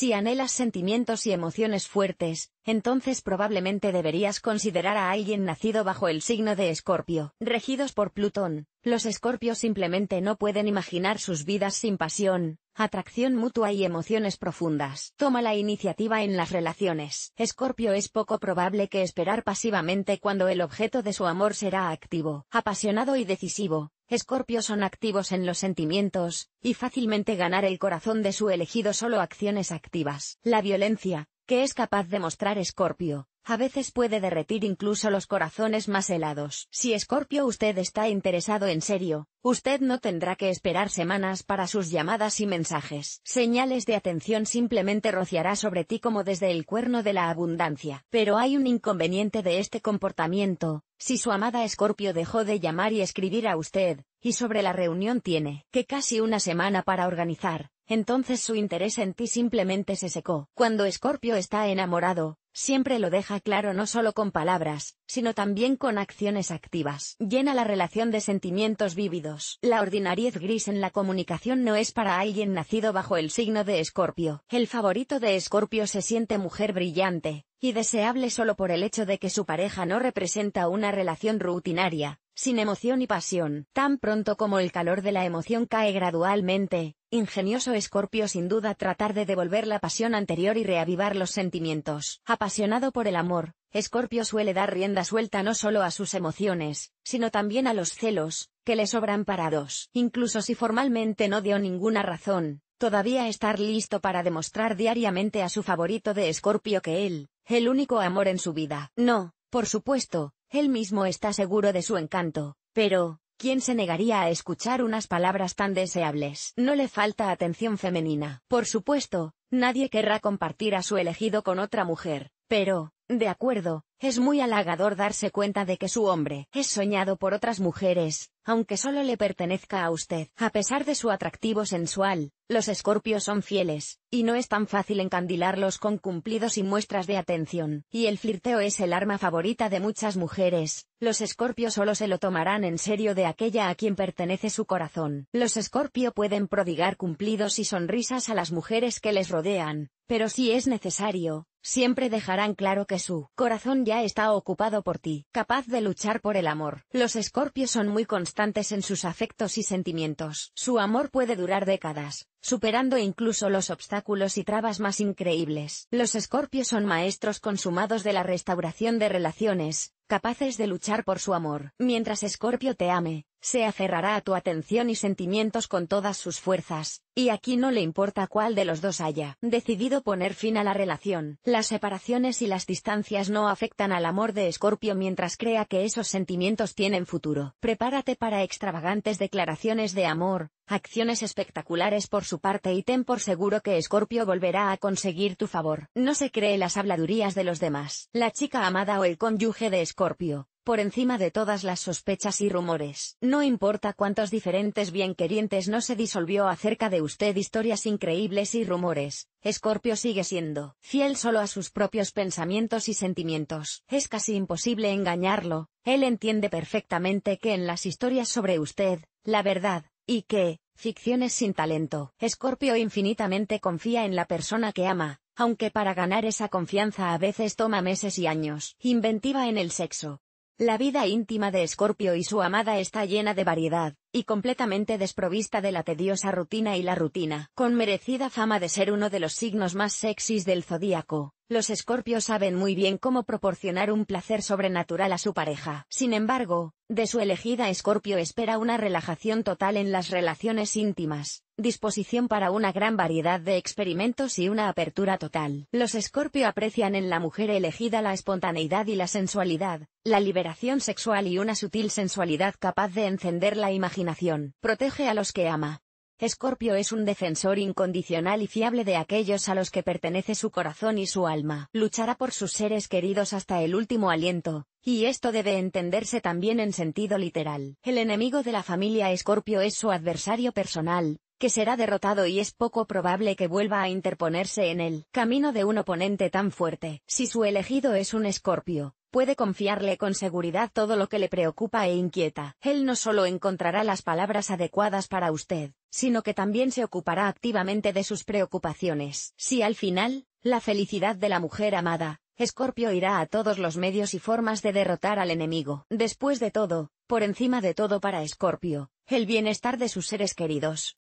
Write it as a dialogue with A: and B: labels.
A: Si anhelas sentimientos y emociones fuertes, entonces probablemente deberías considerar a alguien nacido bajo el signo de Escorpio. Regidos por Plutón, los Escorpios simplemente no pueden imaginar sus vidas sin pasión, atracción mutua y emociones profundas. Toma la iniciativa en las relaciones. Escorpio es poco probable que esperar pasivamente cuando el objeto de su amor será activo, apasionado y decisivo, Escorpio son activos en los sentimientos, y fácilmente ganar el corazón de su elegido solo acciones activas. La violencia, que es capaz de mostrar Escorpio, a veces puede derretir incluso los corazones más helados. Si Scorpio usted está interesado en serio, usted no tendrá que esperar semanas para sus llamadas y mensajes. Señales de atención simplemente rociará sobre ti como desde el cuerno de la abundancia. Pero hay un inconveniente de este comportamiento, si su amada Escorpio dejó de llamar y escribir a usted, y sobre la reunión tiene que casi una semana para organizar, entonces su interés en ti simplemente se secó. Cuando Escorpio está enamorado, Siempre lo deja claro no solo con palabras, sino también con acciones activas. Llena la relación de sentimientos vívidos. La ordinariez gris en la comunicación no es para alguien nacido bajo el signo de Escorpio. El favorito de Escorpio se siente mujer brillante, y deseable solo por el hecho de que su pareja no representa una relación rutinaria, sin emoción y pasión. Tan pronto como el calor de la emoción cae gradualmente, ingenioso Escorpio sin duda tratar de devolver la pasión anterior y reavivar los sentimientos. Apasionado por el amor, Escorpio suele dar rienda suelta no solo a sus emociones, sino también a los celos, que le sobran parados. Incluso si formalmente no dio ninguna razón, todavía estar listo para demostrar diariamente a su favorito de Escorpio que él, el único amor en su vida. No, por supuesto, él mismo está seguro de su encanto, pero, ¿quién se negaría a escuchar unas palabras tan deseables? No le falta atención femenina. Por supuesto, nadie querrá compartir a su elegido con otra mujer, pero, de acuerdo, es muy halagador darse cuenta de que su hombre es soñado por otras mujeres, aunque solo le pertenezca a usted. A pesar de su atractivo sensual, los escorpios son fieles, y no es tan fácil encandilarlos con cumplidos y muestras de atención. Y el flirteo es el arma favorita de muchas mujeres. Los escorpios solo se lo tomarán en serio de aquella a quien pertenece su corazón. Los escorpio pueden prodigar cumplidos y sonrisas a las mujeres que les rodean, pero si es necesario, siempre dejarán claro que su corazón ya está ocupado por ti, capaz de luchar por el amor. Los escorpios son muy constantes en sus afectos y sentimientos. Su amor puede durar décadas, superando incluso los obstáculos y trabas más increíbles. Los escorpios son maestros consumados de la restauración de relaciones, capaces de luchar por su amor. Mientras Escorpio te ame, se aferrará a tu atención y sentimientos con todas sus fuerzas, y aquí no le importa cuál de los dos haya decidido poner fin a la relación. Las separaciones y las distancias no afectan al amor de Escorpio mientras crea que esos sentimientos tienen futuro. Prepárate para extravagantes declaraciones de amor, Acciones espectaculares por su parte y ten por seguro que Scorpio volverá a conseguir tu favor. No se cree las habladurías de los demás. La chica amada o el cónyuge de Scorpio, por encima de todas las sospechas y rumores. No importa cuántos diferentes bienquerientes no se disolvió acerca de usted historias increíbles y rumores, Escorpio sigue siendo fiel solo a sus propios pensamientos y sentimientos. Es casi imposible engañarlo, él entiende perfectamente que en las historias sobre usted, la verdad, y que, ficciones sin talento. Escorpio infinitamente confía en la persona que ama, aunque para ganar esa confianza a veces toma meses y años. Inventiva en el sexo. La vida íntima de Escorpio y su amada está llena de variedad, y completamente desprovista de la tediosa rutina y la rutina. Con merecida fama de ser uno de los signos más sexys del zodíaco, los Escorpios saben muy bien cómo proporcionar un placer sobrenatural a su pareja. Sin embargo, de su elegida Escorpio espera una relajación total en las relaciones íntimas, disposición para una gran variedad de experimentos y una apertura total. Los Escorpio aprecian en la mujer elegida la espontaneidad y la sensualidad, la liberación sexual y una sutil sensualidad capaz de encender la imaginación. Protege a los que ama. Escorpio es un defensor incondicional y fiable de aquellos a los que pertenece su corazón y su alma. Luchará por sus seres queridos hasta el último aliento, y esto debe entenderse también en sentido literal. El enemigo de la familia Escorpio es su adversario personal, que será derrotado y es poco probable que vuelva a interponerse en el camino de un oponente tan fuerte. Si su elegido es un escorpio, puede confiarle con seguridad todo lo que le preocupa e inquieta. Él no solo encontrará las palabras adecuadas para usted, sino que también se ocupará activamente de sus preocupaciones. Si al final, la felicidad de la mujer amada, Escorpio irá a todos los medios y formas de derrotar al enemigo. Después de todo, por encima de todo para Escorpio, el bienestar de sus seres queridos,